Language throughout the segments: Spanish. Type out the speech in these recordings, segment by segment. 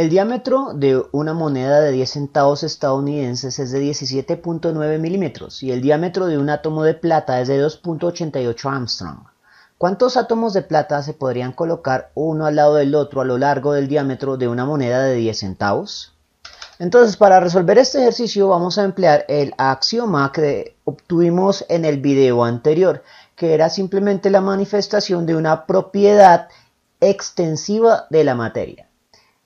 El diámetro de una moneda de 10 centavos estadounidenses es de 17.9 milímetros y el diámetro de un átomo de plata es de 2.88 Armstrong. ¿Cuántos átomos de plata se podrían colocar uno al lado del otro a lo largo del diámetro de una moneda de 10 centavos? Entonces, para resolver este ejercicio vamos a emplear el axioma que obtuvimos en el video anterior, que era simplemente la manifestación de una propiedad extensiva de la materia.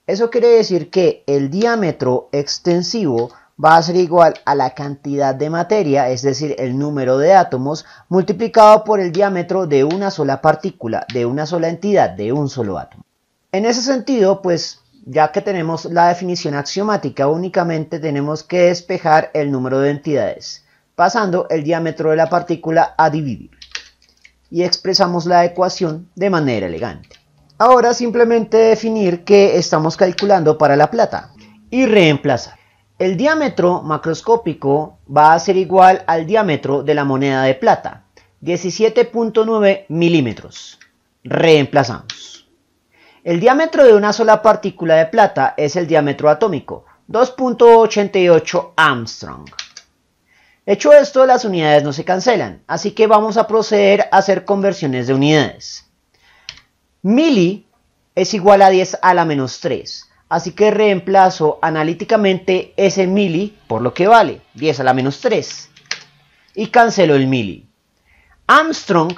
Eso quiere decir que el diámetro extensivo va a ser igual a la cantidad de materia, es decir, el número de átomos, multiplicado por el diámetro de una sola partícula, de una sola entidad, de un solo átomo. En ese sentido, pues ya que tenemos la definición axiomática, únicamente tenemos que despejar el número de entidades, pasando el diámetro de la partícula a dividir. Y expresamos la ecuación de manera elegante. Ahora simplemente definir que estamos calculando para la plata y reemplazar. El diámetro macroscópico va a ser igual al diámetro de la moneda de plata, 17.9 milímetros. Reemplazamos. El diámetro de una sola partícula de plata es el diámetro atómico, 2.88 Armstrong. Hecho esto, las unidades no se cancelan, así que vamos a proceder a hacer conversiones de unidades. Mili es igual a 10 a la menos 3. Así que reemplazo analíticamente ese mili por lo que vale, 10 a la menos 3. Y cancelo el mili. Armstrong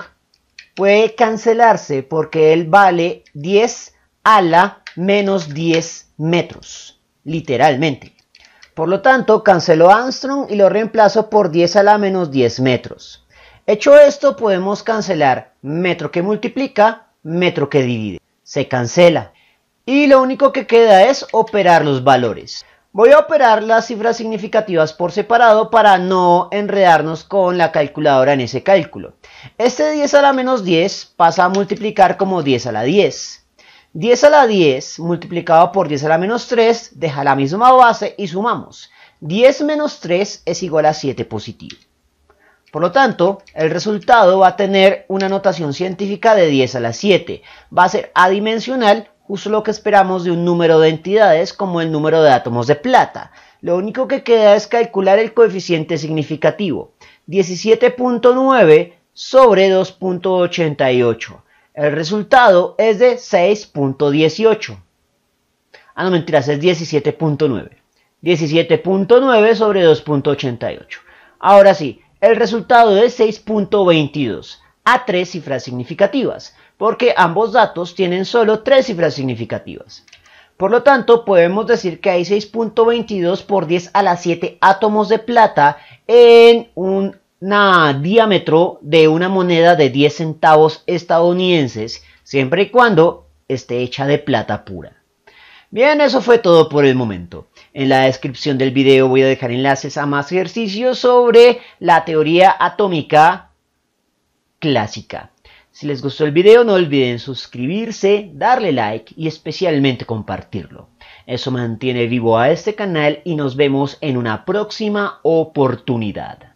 puede cancelarse porque él vale 10 a la menos 10 metros, literalmente. Por lo tanto, cancelo Armstrong y lo reemplazo por 10 a la menos 10 metros. Hecho esto, podemos cancelar metro que multiplica metro que divide. Se cancela. Y lo único que queda es operar los valores. Voy a operar las cifras significativas por separado para no enredarnos con la calculadora en ese cálculo. Este 10 a la menos 10 pasa a multiplicar como 10 a la 10. 10 a la 10 multiplicado por 10 a la menos 3 deja la misma base y sumamos. 10 menos 3 es igual a 7 positivo. Por lo tanto, el resultado va a tener una notación científica de 10 a la 7. Va a ser adimensional, justo lo que esperamos de un número de entidades como el número de átomos de plata. Lo único que queda es calcular el coeficiente significativo, 17.9 sobre 2.88. El resultado es de 6.18. Ah, no mentiras, es 17.9. 17.9 sobre 2.88. Ahora sí, el resultado es 6.22 a tres cifras significativas, porque ambos datos tienen solo tres cifras significativas. Por lo tanto, podemos decir que hay 6.22 por 10 a las 7 átomos de plata en un diámetro de una moneda de 10 centavos estadounidenses, siempre y cuando esté hecha de plata pura. Bien, eso fue todo por el momento. En la descripción del video voy a dejar enlaces a más ejercicios sobre la teoría atómica clásica. Si les gustó el video no olviden suscribirse, darle like y especialmente compartirlo. Eso mantiene vivo a este canal y nos vemos en una próxima oportunidad.